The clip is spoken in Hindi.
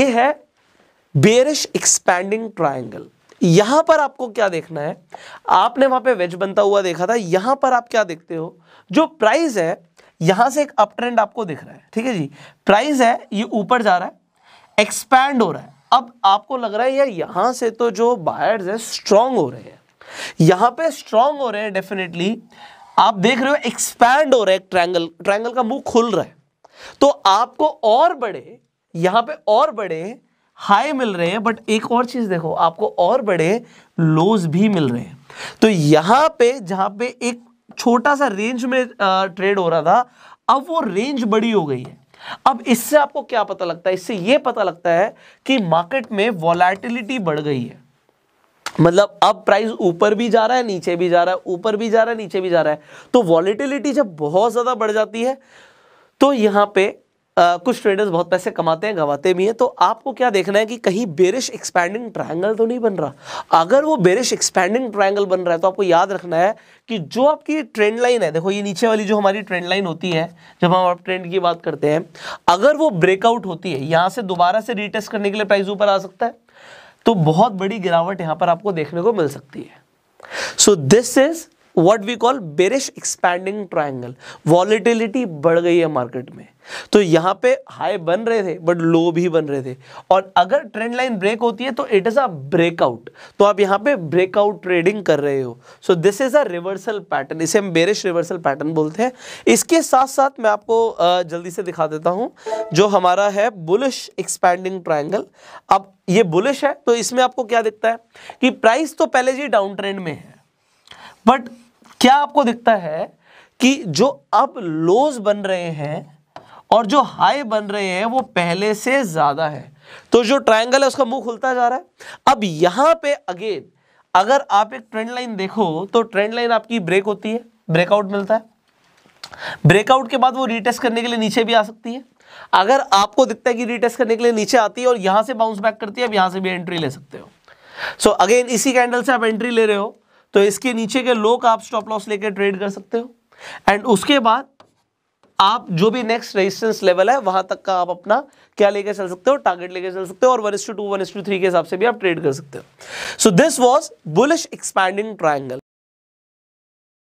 ये है बेरिश एक्सपैंडिंग ट्राइंगल यहां पर आपको क्या देखना है आपने वहां पे वेज बनता हुआ देखा था यहां पर आप क्या देखते हो जो प्राइस है यहां से एक अप ट्रेंड आपको दिख रहा है ठीक है जी प्राइस है ये ऊपर जा रहा है एक्सपैंड हो रहा है अब आपको लग रहा है यार यहां से तो जो बायर्स है स्ट्रांग हो रहे हैं यहां पे स्ट्रांग हो रहे हैं डेफिनेटली आप देख रहे हो एक्सपैंड हो रहा है ट्रैंगल ट्रैंगल का मुंह खुल रहा है तो आपको और बड़े यहां पे और बड़े हाई मिल रहे हैं बट एक और चीज़ देखो आपको और बड़े लोज भी मिल रहे हैं तो यहां पे जहां पे एक छोटा सा रेंज में ट्रेड हो रहा था अब वो रेंज बड़ी हो गई है अब इससे आपको क्या पता लगता है इससे ये पता लगता है कि मार्केट में वॉलेटिलिटी बढ़ गई है मतलब अब प्राइस ऊपर भी जा रहा है नीचे भी जा रहा है ऊपर भी जा रहा है नीचे भी जा रहा है तो वॉलेटिलिटी जब बहुत ज़्यादा बढ़ जाती है तो यहां पे आ, कुछ ट्रेडर्स बहुत पैसे कमाते हैं गंवाते भी हैं तो आपको क्या देखना है कि कहीं बेरिश एक्सपैंडिंग ट्रायंगल तो नहीं बन रहा अगर वो बेरिश एक्सपैंडिंग ट्रायंगल बन रहा है तो आपको याद रखना है कि जो आपकी ट्रेंड लाइन है देखो ये नीचे वाली जो हमारी ट्रेंड लाइन होती है जब हम आप ट्रेंड की बात करते हैं अगर वो ब्रेकआउट होती है यहाँ से दोबारा से रिटेस्ट करने के लिए प्राइस ऊपर आ सकता है तो बहुत बड़ी गिरावट यहाँ पर आपको देखने को मिल सकती है so this is what we call bearish expanding triangle volatility बढ़ गई है मार्केट में तो यहां पे हाई बन रहे थे बट लो भी बन रहे थे और अगर ट्रेंड लाइन ब्रेक होती है तो इट इज़ अ ब्रेकआउट तो आप यहां पे ब्रेकआउट ट्रेडिंग कर रहे हो so this is a reversal pattern इसे हम बेरिश रिवर्सल पैटर्न बोलते हैं इसके साथ साथ मैं आपको जल्दी से दिखा देता हूं जो हमारा है बुलिश एक्सपैंडिंग ट्राइंगल अब ये बुलिश है तो इसमें आपको क्या दिखता है कि प्राइस तो पहले जी डाउन ट्रेंड में है बट क्या आपको दिखता है कि जो अब लोज बन रहे हैं और जो हाई बन रहे हैं वो पहले से ज़्यादा है तो जो ट्रायंगल है उसका मुंह खुलता जा रहा है अब यहाँ पे अगेन अगर आप एक ट्रेंड लाइन देखो तो ट्रेंड लाइन आपकी ब्रेक होती है ब्रेकआउट मिलता है ब्रेकआउट के बाद वो रीटेस्ट करने के लिए नीचे भी आ सकती है अगर आपको दिखता है कि रीटेस्ट करने के लिए नीचे आती है और यहाँ से बाउंस बैक करती है आप यहाँ से भी एंट्री ले सकते हो सो so, अगेन इसी कैंडल से आप एंट्री ले रहे हो तो इसके नीचे के लो का आप स्टॉप लॉस लेकर ट्रेड कर सकते हो एंड उसके बाद आप जो भी नेक्स्ट रेजिस्टेंस लेवल है वहां तक का आप अपना क्या लेके चल सकते हो टारगेट लेके चल सकते हो और one two one two three के हिसाब से भी आप ट्रेड कर सकते हो so this was bullish expanding triangle